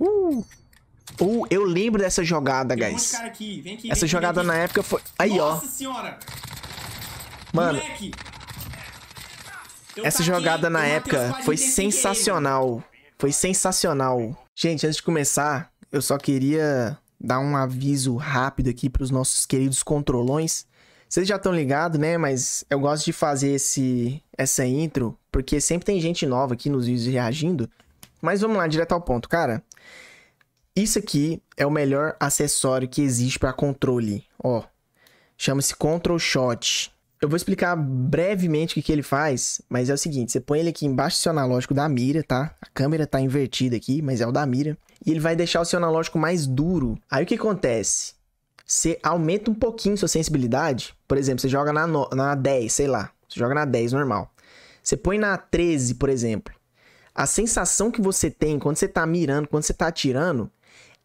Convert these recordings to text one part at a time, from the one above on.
Uh! Uh, eu lembro dessa jogada, Tem guys. Um aqui. Vem aqui, vem Essa aqui, jogada na época foi... Aí, Nossa ó. senhora! Mano... Moleque. Essa tá jogada aqui, na época foi sensacional. Foi sensacional. Gente, antes de começar, eu só queria dar um aviso rápido aqui para os nossos queridos controlões. Vocês já estão ligados, né? Mas eu gosto de fazer esse, essa intro, porque sempre tem gente nova aqui nos vídeos reagindo. Mas vamos lá, direto ao ponto, cara. Isso aqui é o melhor acessório que existe para controle, ó. Chama-se Control Shot. Eu vou explicar brevemente o que, que ele faz, mas é o seguinte, você põe ele aqui embaixo do seu analógico da mira, tá? A câmera tá invertida aqui, mas é o da mira. E ele vai deixar o seu analógico mais duro. Aí o que acontece? Você aumenta um pouquinho sua sensibilidade. Por exemplo, você joga na, no... na 10, sei lá. Você joga na 10 normal. Você põe na 13, por exemplo a sensação que você tem quando você tá mirando, quando você tá atirando,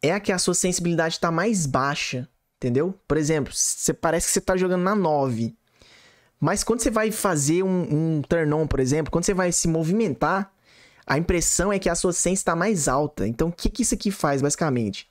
é a que a sua sensibilidade tá mais baixa, entendeu? Por exemplo, você parece que você tá jogando na 9. Mas quando você vai fazer um, um turn on, por exemplo, quando você vai se movimentar, a impressão é que a sua sense está mais alta. Então, o que, que isso aqui faz, basicamente?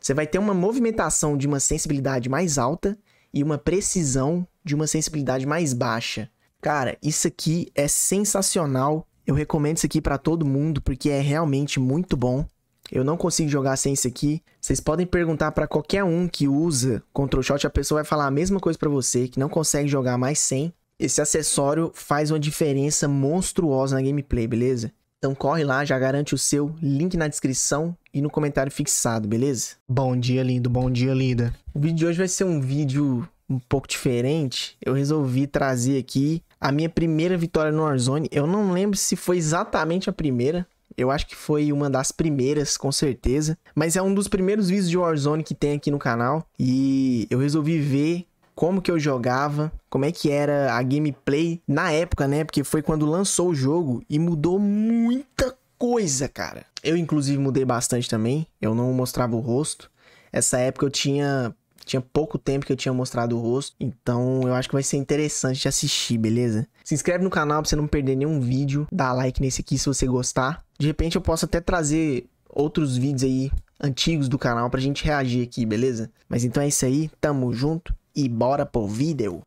Você vai ter uma movimentação de uma sensibilidade mais alta e uma precisão de uma sensibilidade mais baixa. Cara, isso aqui é sensacional eu recomendo isso aqui para todo mundo porque é realmente muito bom. Eu não consigo jogar sem isso aqui. Vocês podem perguntar para qualquer um que usa Control Shot, a pessoa vai falar a mesma coisa para você, que não consegue jogar mais sem. Esse acessório faz uma diferença monstruosa na gameplay, beleza? Então corre lá, já garante o seu link na descrição e no comentário fixado, beleza? Bom dia, lindo. Bom dia, linda. O vídeo de hoje vai ser um vídeo um pouco diferente. Eu resolvi trazer aqui a minha primeira vitória no Warzone. Eu não lembro se foi exatamente a primeira. Eu acho que foi uma das primeiras, com certeza. Mas é um dos primeiros vídeos de Warzone que tem aqui no canal. E eu resolvi ver como que eu jogava, como é que era a gameplay na época, né? Porque foi quando lançou o jogo e mudou muita coisa, cara. Eu, inclusive, mudei bastante também. Eu não mostrava o rosto. Essa época eu tinha tinha pouco tempo que eu tinha mostrado o rosto. Então eu acho que vai ser interessante de assistir, beleza? Se inscreve no canal pra você não perder nenhum vídeo. Dá like nesse aqui se você gostar. De repente eu posso até trazer outros vídeos aí antigos do canal pra gente reagir aqui, beleza? Mas então é isso aí, tamo junto e bora pro vídeo.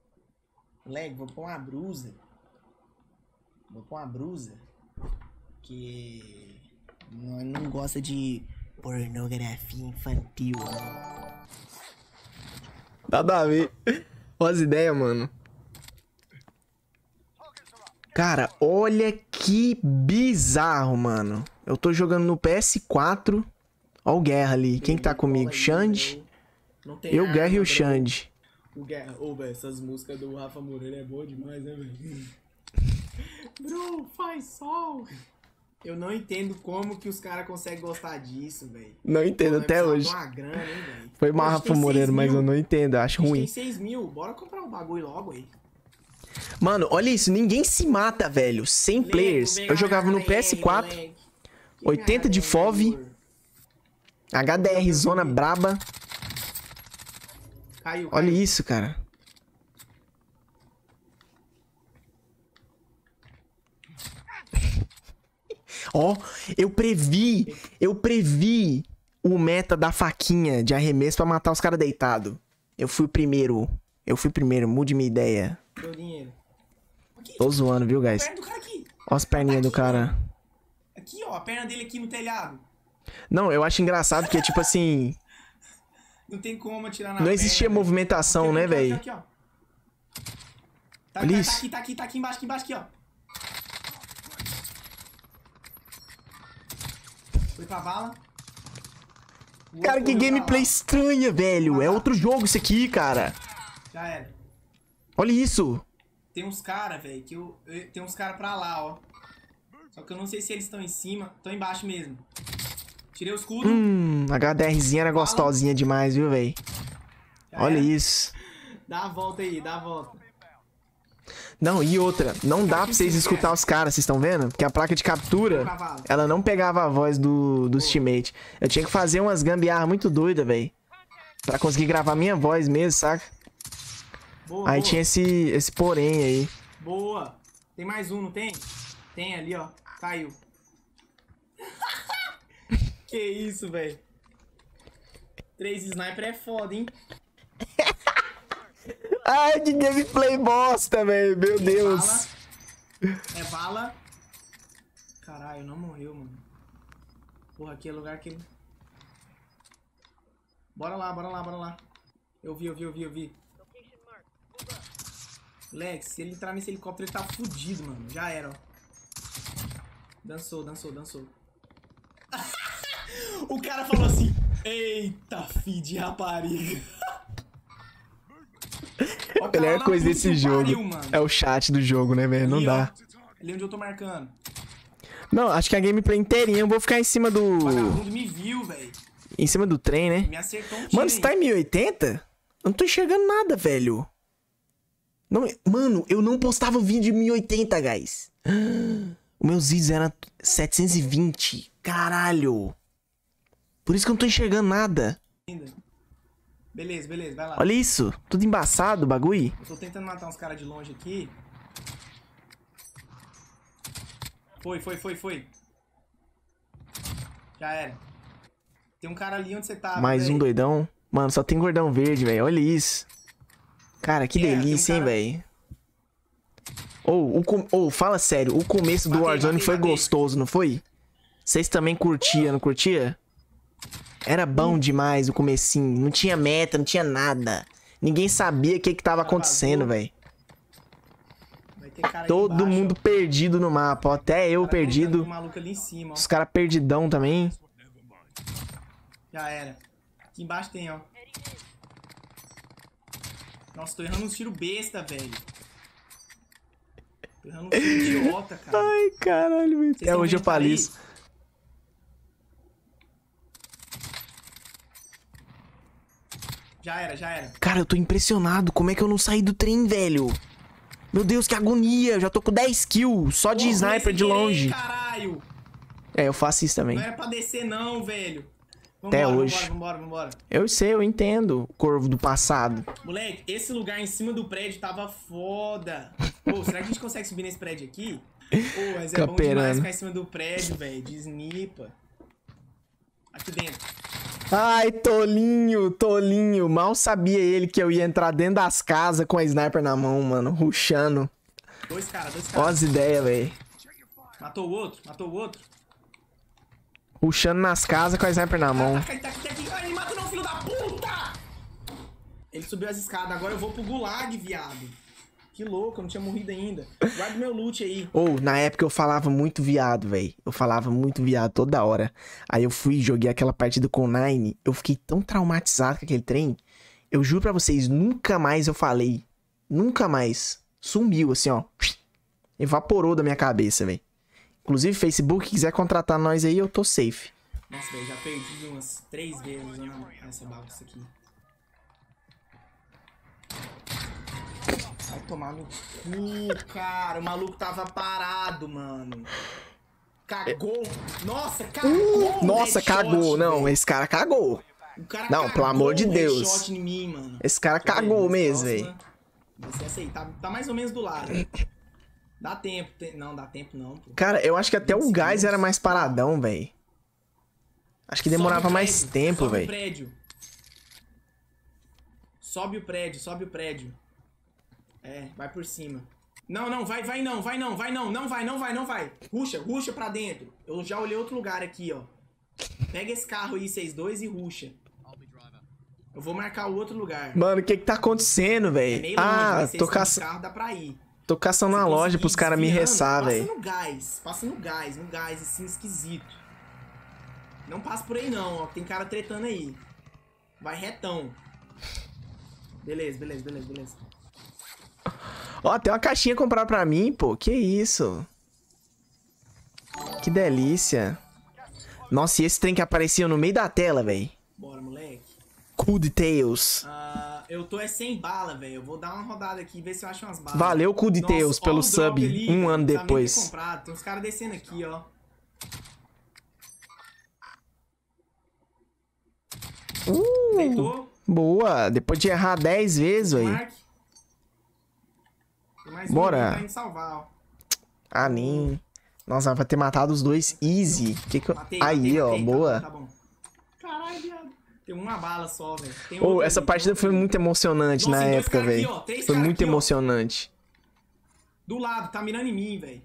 Moleque, vou pôr uma brusa. Vou pôr uma brusa. Que não, não gosta de pornografia infantil. Né? Nada a ver. Olha as ideias, mano. Cara, olha que bizarro, mano. Eu tô jogando no PS4. Olha o Guerra ali. Quem que tá comigo? Xande? Eu, Guerra e o né? Xande. O Guerra. Ô, velho, essas músicas do Rafa Moreira é boa demais, né, velho? Bro, faz sol. Eu não entendo como que os caras conseguem gostar disso, velho. Não entendo Pô, até hoje. Grana, hein, Foi Marrafa Moreiro, mas eu não entendo, eu acho ruim. tem 6 mil, bora comprar um bagulho logo aí. Mano, olha isso, ninguém se mata, velho. 100 Lego, players. Eu jogava no PS4, Lego, 80 de FOV, HDR, zona braba. Caiu, Olha isso, cara. Ó, eu previ, eu previ o meta da faquinha de arremesso para matar os caras deitado. Eu fui o primeiro. Eu fui o primeiro, mude minha ideia. Meu dinheiro. Aqui, Tô zoando, viu, guys? Ó as perninhas do cara. Aqui, ó, a perna dele aqui no telhado. Não, eu acho engraçado que, é tipo assim... Não tem como atirar na Não existia perna, movimentação, né, velho? Tá, tá, tá aqui, tá aqui, tá aqui embaixo, aqui embaixo, aqui, ó. Foi pra tá bala. Cara, que tá gameplay estranha, velho. É outro jogo isso aqui, cara. Já era. Olha isso. Tem uns caras, velho, que eu, eu... Tem uns caras pra lá, ó. Só que eu não sei se eles estão em cima. Estão embaixo mesmo. Tirei o escudo. Hum, HDRzinha era gostosinha demais, viu, velho? Olha era. isso. Dá a volta aí, dá a volta. Não, e outra, não dá pra vocês escutar é. os caras, vocês estão vendo? Porque a placa de captura, ela não pegava a voz do, dos teammates. Eu tinha que fazer umas gambiarra muito doida, velho. Pra conseguir gravar minha voz mesmo, saca? Boa, aí boa. tinha esse, esse porém aí. Boa. Tem mais um, não tem? Tem ali, ó. Caiu. que isso, velho. Três sniper é foda, hein? Ai, que gameplay bosta, velho. Meu Deus. É bala. É bala. Caralho, não morreu, mano. Porra, aqui é lugar que... Bora lá, bora lá, bora lá. Eu vi, eu vi, eu vi, eu vi. Lex, se ele entrar nesse helicóptero, ele tá fudido, mano. Já era, ó. Dançou, dançou, dançou. o cara falou assim, eita, fi de rapariga. A melhor coisa desse jogo pariu, é o chat do jogo, né, velho? Não dá. ali onde eu tô marcando. Não, acho que a gameplay inteirinha eu vou ficar em cima do... O vagabundo me viu, velho. Em cima do trem, né? Me acertou um tiro, Mano, você tá em 1080? Eu não tô enxergando nada, velho. Não, mano, eu não postava vídeo em 1080, guys. Os meus vídeos eram 720. Caralho. Por isso que eu não tô enxergando nada. Ainda. Beleza, beleza, vai lá. Olha isso, tudo embaçado o bagulho. Eu tô tentando matar uns caras de longe aqui. Foi, foi, foi, foi. Já era. Tem um cara ali onde você tá. Mais véio. um doidão. Mano, só tem gordão verde, velho. Olha isso. Cara, que é, delícia, um cara... hein, velho. Ou, oh, o com... oh, fala sério, o começo do batei, Warzone batei, foi batei. gostoso, não foi? Vocês também curtiam, não curtia? Era bom demais o comecinho. Não tinha meta, não tinha nada. Ninguém sabia o que que tava acontecendo, velho. Todo embaixo, mundo ó. perdido no mapa, ó. Até eu cara, perdido. Cima, Os caras perdidão também. Já era. Aqui embaixo tem, ó. Nossa, tô errando uns tiro besta, velho. Tô errando uns tiro idiota, cara. Ai, caralho. É, hoje eu falo isso. Já era, já era. Cara, eu tô impressionado. Como é que eu não saí do trem, velho? Meu Deus, que agonia. Eu já tô com 10 kills só de Porra, sniper de longe. caralho. É, eu faço isso também. Não era é pra descer não, velho. Vambora, Até hoje. Vambora, vambora, vambora. Eu sei, eu entendo, corvo do passado. Moleque, esse lugar em cima do prédio tava foda. Pô, será que a gente consegue subir nesse prédio aqui? Pô, mas é Caperando. bom demais ficar em cima do prédio, velho. Desnipa. Aqui dentro. Ai, tolinho, tolinho. Mal sabia ele que eu ia entrar dentro das casas com a sniper na mão, mano. Ruxando. Dois caras, dois caras. Ó as ideias, velho. Matou o outro, matou o outro. Ruxando nas casas com a sniper na mão. não, filho da puta! Ele subiu as escadas, agora eu vou pro gulag, viado. Que louco, eu não tinha morrido ainda. Guarda meu loot aí. Ou, oh, na época eu falava muito viado, velho. Eu falava muito viado toda hora. Aí eu fui e joguei aquela partida com o Nine. Eu fiquei tão traumatizado com aquele trem. Eu juro pra vocês, nunca mais eu falei. Nunca mais. Sumiu, assim, ó. Evaporou da minha cabeça, velho. Inclusive, Facebook, quiser contratar nós aí, eu tô safe. Nossa, velho, já perdi umas três vezes né, essa bagunça aqui. tomar no cu, cara. O maluco tava parado, mano. Cagou. Nossa, cagou. Uh, nossa, headshot, cagou. Não, esse cara cagou. Cara não, cagou pelo amor de Deus. Mim, esse cara cagou aí, mesmo, velho. Né? aí, tá, tá mais ou menos do lado. Dá tempo. Não, dá tempo não. Pô. Cara, eu acho que até o gás era mais paradão, velho. Acho que demorava prédio, mais tempo, velho. Sobe véio. o prédio. Sobe o prédio, sobe o prédio. É, vai por cima. Não, não, vai, vai não, vai não, vai não, não vai, não vai, não vai. Ruxa, ruxa pra dentro. Eu já olhei outro lugar aqui, ó. Pega esse carro aí, vocês dois, e ruxa. Eu vou marcar o outro lugar. Mano, o que que tá acontecendo, velho? É ah, longe, tô caçando. carro dá pra ir. Tô caçando na loja pros caras me ressar, velho. Passa no gás, passa no gás, no gás, assim, esquisito. Não passa por aí não, ó. Tem cara tretando aí. Vai retão. Beleza, beleza, beleza, beleza. Ó, tem uma caixinha comprar pra mim, pô. Que isso? Que delícia. Nossa, e esse trem que apareceu no meio da tela, velho? Bora, moleque. Cool Details. Uh, ah, eu tô é sem bala, velho. Eu vou dar uma rodada aqui e ver se eu acho umas balas. Valeu, Cool Details, Nossa, pelo sub. Ali, um ano tá depois. Tem uns caras descendo aqui, ó. Uh, Deitou? boa. Depois de errar 10 vezes, velho. Mas Bora. Tá em Ah, nem. Nossa, vai ter matado os dois easy. Que que matei, Aí, matei, ó, matei, boa. Tá bom, tá bom. Caralho, viado. Tem uma bala só, velho. Oh, essa ali. partida foi muito emocionante Nossa, na época, velho. Foi muito aqui, emocionante. Do lado, tá mirando em mim, velho.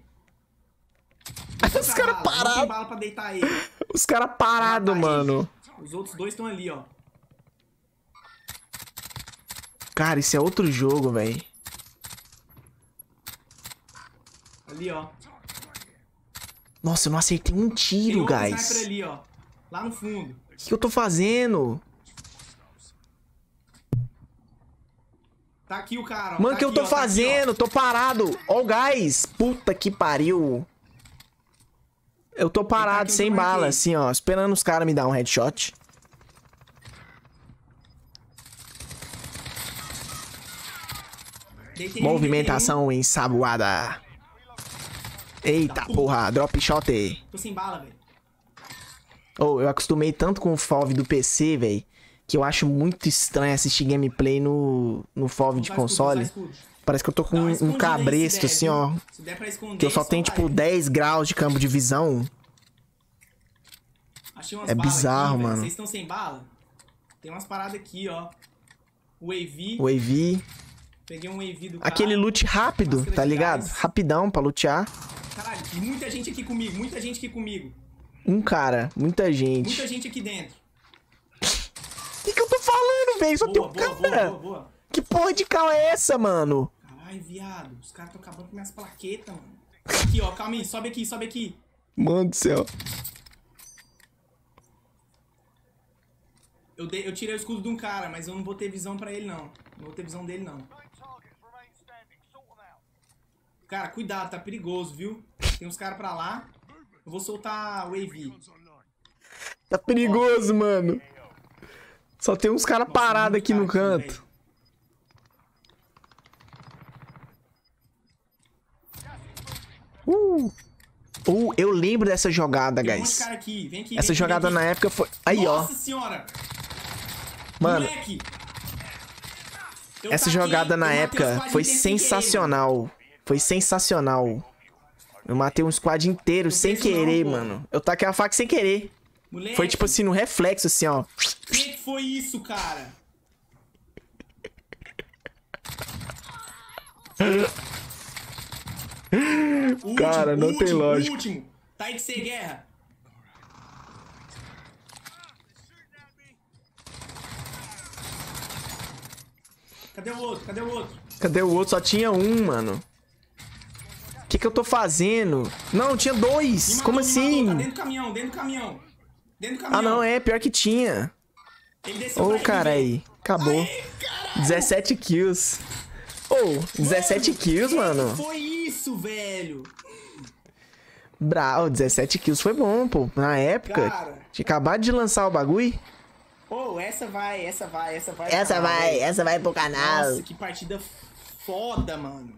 Os caras parados. Os caras parados, mano. Ele. Os outros dois estão ali, ó. Cara, isso é outro jogo, velho. Ali, ó. Nossa, eu não acertei um tiro, Tem guys. ali, ó. Lá no fundo. O que, eu tô fazendo? Tá aqui o cara, ó. Mano, o tá que aqui, eu tô ó, fazendo? Tá aqui, tô parado. Ó o gás. Puta que pariu. Eu tô parado, tá sem bala, aqui. assim, ó. Esperando os caras me dar um headshot. Movimentação ensaboada. Eita porra, drop shot. Tô sem bala, velho. Oh, eu acostumei tanto com o FOV do PC, velho, que eu acho muito estranho assistir gameplay no, no FOV de console. Parece que eu tô com um, um cabresto, der, assim, viu? ó. Esconder, que eu só tenho, tipo, 10 graus de campo de visão. é bizarro, aqui, mano. Vocês estão sem bala? Tem umas paradas aqui, ó. Wavy. Wavy. Peguei um wavy do Aquele carro. loot rápido, tá ligado? Rapidão pra lutear muita gente aqui comigo, muita gente aqui comigo. Um cara, muita gente. Muita gente aqui dentro. O que, que eu tô falando, velho? Só boa, tem um boa, cara. Boa, boa, Que porra de cal é essa, mano? Caralho, viado. Os caras tão acabando com minhas plaquetas, mano. Aqui, ó. Calma aí. Sobe aqui, sobe aqui. Mano do céu. Eu, dei, eu tirei o escudo de um cara, mas eu não vou ter visão pra ele, não. Não vou ter visão dele, não. Cara, cuidado, tá perigoso, viu? Tem uns caras pra lá. Eu vou soltar a Wave. Tá perigoso, mano. Só tem uns caras parados aqui no canto. Aqui, Uh! Uh, eu lembro dessa jogada, Tem guys. aqui. Vem aqui, vem Essa aqui, jogada na época foi... Aí, Nossa ó. senhora! Mano... Essa jogada na época foi sensacional. Foi sensacional. Eu matei um squad inteiro sem querer, não, mano. Eu taquei a faca sem querer. Moleque. Foi tipo assim, no reflexo, assim, ó. O é que foi isso, cara? último, cara, não último, tem lógica. Último. Tá aí de ser guerra. Cadê o outro? Cadê o outro? Cadê o outro? Só tinha um, mano. O que, que eu tô fazendo? Não, tinha dois. Matou, Como assim? Matou, tá dentro do caminhão, dentro do caminhão. Dentro do caminhão. Ah, não, é. Pior que tinha. Ô, oh, cara aí. Acabou. 17 kills. Ô, oh, 17 mano, kills, mano. Foi isso, velho. Brau, 17 kills foi bom, pô. Na época. Cara. Tinha acabado de lançar o bagulho. Ô, oh, essa vai, essa vai, essa vai. Essa vai, essa vai pro canal. Nossa, que partida foda, mano.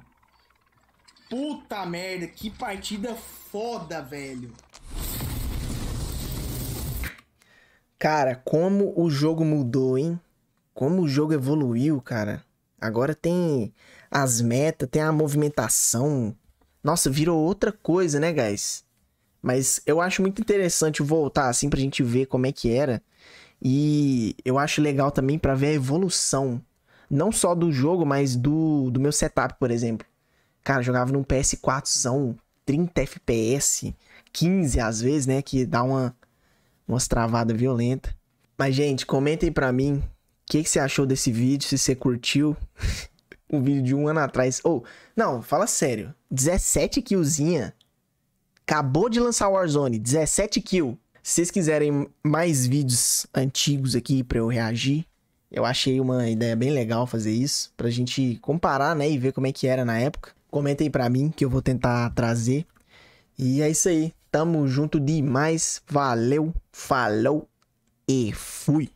Puta merda, que partida foda, velho. Cara, como o jogo mudou, hein? Como o jogo evoluiu, cara. Agora tem as metas, tem a movimentação. Nossa, virou outra coisa, né, guys? Mas eu acho muito interessante voltar assim pra gente ver como é que era. E eu acho legal também para ver a evolução. Não só do jogo, mas do, do meu setup, por exemplo. Cara, jogava num PS4zão, 30 FPS, 15 às vezes, né? Que dá uma, umas travada violenta Mas, gente, comentem pra mim o que, que, você achou desse vídeo, se você curtiu o vídeo de um ano atrás. Ou, oh, não, fala sério. 17 killzinha. Acabou de lançar Warzone, 17 kill. Se vocês quiserem mais vídeos antigos aqui para eu reagir, eu achei uma ideia bem legal fazer isso, pra gente comparar, né, e ver como é que era na época comentem para mim que eu vou tentar trazer. E é isso aí. Tamo junto demais. Valeu, falou e fui.